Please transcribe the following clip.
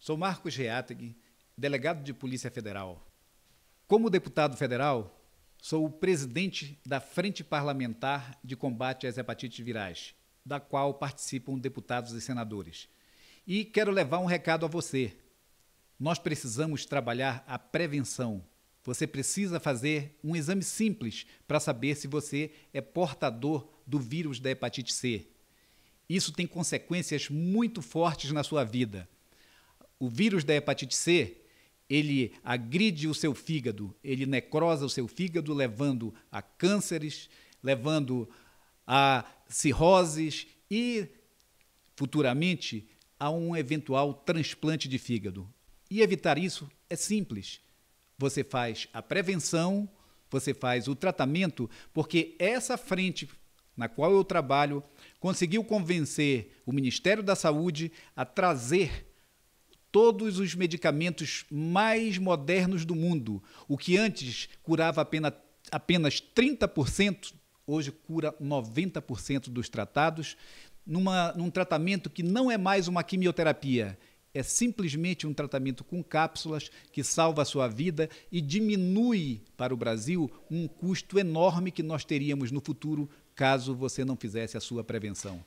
Sou Marcos Reateg, delegado de Polícia Federal. Como deputado federal, sou o presidente da Frente Parlamentar de Combate às Hepatites Virais, da qual participam deputados e senadores. E quero levar um recado a você. Nós precisamos trabalhar a prevenção. Você precisa fazer um exame simples para saber se você é portador do vírus da hepatite C. Isso tem consequências muito fortes na sua vida. O vírus da hepatite C, ele agride o seu fígado, ele necrosa o seu fígado, levando a cânceres, levando a cirroses e, futuramente, a um eventual transplante de fígado. E evitar isso é simples. Você faz a prevenção, você faz o tratamento, porque essa frente na qual eu trabalho conseguiu convencer o Ministério da Saúde a trazer todos os medicamentos mais modernos do mundo. O que antes curava apenas, apenas 30%, hoje cura 90% dos tratados, numa, num tratamento que não é mais uma quimioterapia. É simplesmente um tratamento com cápsulas que salva a sua vida e diminui para o Brasil um custo enorme que nós teríamos no futuro caso você não fizesse a sua prevenção.